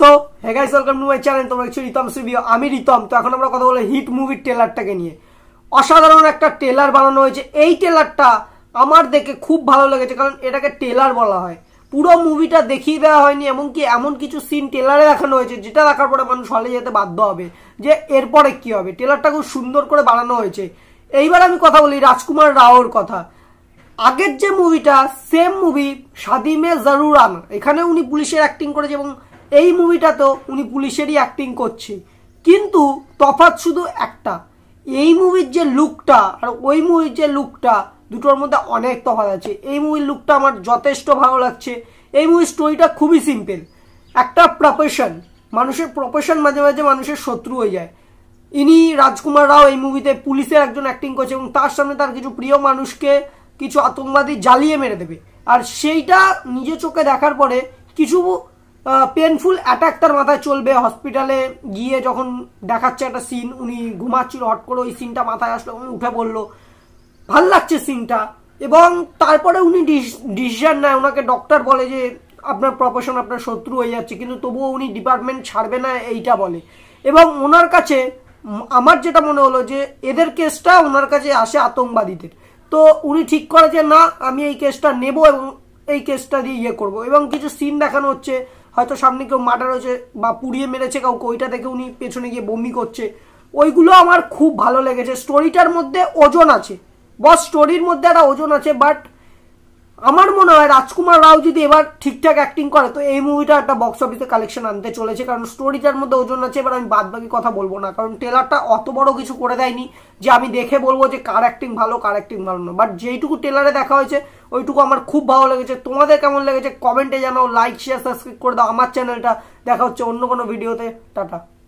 তো হ্যাঁ welcome to my channel তোমরা কিছু রিতম সিবিও আমি রিতম তো এখন আমরা কথা বলে হিট মুভির ট্রেলারটাকে নিয়ে অসাধারণ একটা ট্রেলার বানানো হয়েছে এই ট্রেলারটা আমার দেখে খুব ভালো লেগেছে কারণ এটাকে ট্রেলার বলা হয় পুরো মুভিটা দেখিয়ে দেওয়া হয়নি এমনকি এমন কিছু সিন টেলারে দেখানো হয়েছে যেটা দেখার পরে মানুষ হলে যেতে বাধ্য হবে যে এরপরে কি হবে টেলারটা খুব সুন্দর করে বানানো হয়েছে এইবার আমি কথা বলি রাজকুমার রাওর কথা আগের যে মুভিটা সেম মুভি সাদিমে জারুর আনা এখানে উনি পুলিশের অ্যাক্টিং করেছে এবং এই তো উনি পুলিশেরই অ্যাক্টিং করছে কিন্তু তফাৎ শুধু একটা এই মুভির যে লুকটা আর ওই মুভির যে লুকটা দুটোর মধ্যে অনেক তফাৎ আছে এই মুভির লুকটা আমার যথেষ্ট ভালো লাগছে এই মুভির স্টোরিটা খুবই সিম্পল একটা প্রফেশন মানুষের প্রফেশন মাঝে মাঝে মানুষের শত্রু হয়ে যায় ইনি রাজকুমার রাও এই মুভিতে পুলিশের একজন অ্যাক্টিং করছে এবং তার সামনে তার কিছু প্রিয় মানুষকে কিছু আতঙ্কবাদী জ্বালিয়ে মেরে দেবে আর সেইটা নিজে চোখে দেখার পরে কিছু পেনফুল অ্যাটাক তার মাথায় চলবে হসপিটালে গিয়ে যখন দেখাচ্ছে একটা সিন উনি ঘুমাচ্ছিল হট করে ওই সিনটা মাথায় আসলো উনি উঠে পড়লো ভাল লাগছে সিনটা এবং তারপরে উনি ডিসিশন নেয় ওনাকে ডক্টর বলে যে আপনার প্রফেশন আপনার শত্রু হয়ে যাচ্ছে কিন্তু তবুও উনি ডিপার্টমেন্ট ছাড়বে না এইটা বলে এবং ওনার কাছে আমার যেটা মনে হলো যে এদের কেসটা ওনার কাছে আসে আতঙ্কবাদীদের তো উনি ঠিক করে যে না আমি এই কেসটা নেব এবং এই কেসটা দিয়ে ইয়ে করবো এবং কিছু সিন দেখানো হচ্ছে হয়তো সামনে কেউ মার্ডার হয়েছে বা পুড়িয়ে মেরেছে কাউকে ওইটা দেখে উনি পেছনে গিয়ে বমি করছে ওইগুলো আমার খুব ভালো লেগেছে স্টোরিটার মধ্যে ওজন আছে বস স্টোরির মধ্যে একটা ওজন আছে বাট আমার মনে হয় রাজকুমার রাও যদি এবার ঠিকঠাক অ্যাক্টিং করে তো এই মুভিটা একটা বক্স অফিসে কালেকশন আনতে চলেছে কারণ স্টোরিটার মধ্যে ওজন আছে এবার আমি বাদ বাকি কথা বলবো না কারণ টেলারটা অত বড় কিছু করে দেয়নি যে আমি দেখে বলবো যে কার অ্যাক্টিং ভালো কার অ্যাক্টিং ভালো না বাট যেইটুকু টেলারে দেখা হয়েছে ওইটুকু আমার খুব ভালো লেগেছে তোমাদের কেমন লেগেছে কমেন্টে জানাও লাইক শেয়ার সাবস্ক্রাইব করে দাও আমার চ্যানেলটা দেখা হচ্ছে অন্য কোনো ভিডিওতে টাটা